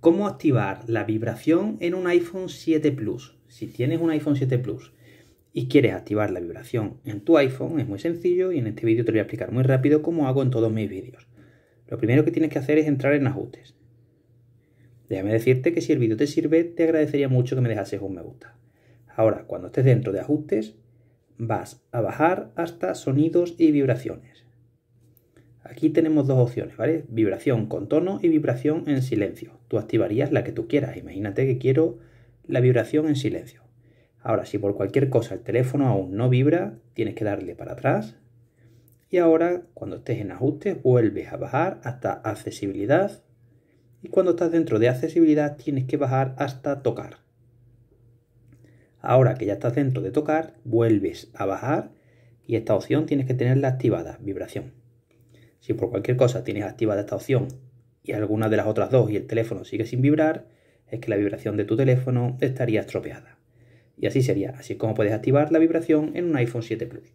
cómo activar la vibración en un iPhone 7 Plus. Si tienes un iPhone 7 Plus y quieres activar la vibración en tu iPhone, es muy sencillo y en este vídeo te voy a explicar muy rápido cómo hago en todos mis vídeos. Lo primero que tienes que hacer es entrar en ajustes. Déjame decirte que si el vídeo te sirve, te agradecería mucho que me dejases un me gusta. Ahora, cuando estés dentro de ajustes, vas a bajar hasta sonidos y vibraciones. Aquí tenemos dos opciones, ¿vale? Vibración con tono y vibración en silencio. Tú activarías la que tú quieras. Imagínate que quiero la vibración en silencio. Ahora, si por cualquier cosa el teléfono aún no vibra, tienes que darle para atrás. Y ahora, cuando estés en ajustes, vuelves a bajar hasta accesibilidad. Y cuando estás dentro de accesibilidad, tienes que bajar hasta tocar. Ahora que ya estás dentro de tocar, vuelves a bajar y esta opción tienes que tenerla activada, vibración. Si por cualquier cosa tienes activada esta opción y alguna de las otras dos y el teléfono sigue sin vibrar, es que la vibración de tu teléfono estaría estropeada. Y así sería, así es como puedes activar la vibración en un iPhone 7 Plus.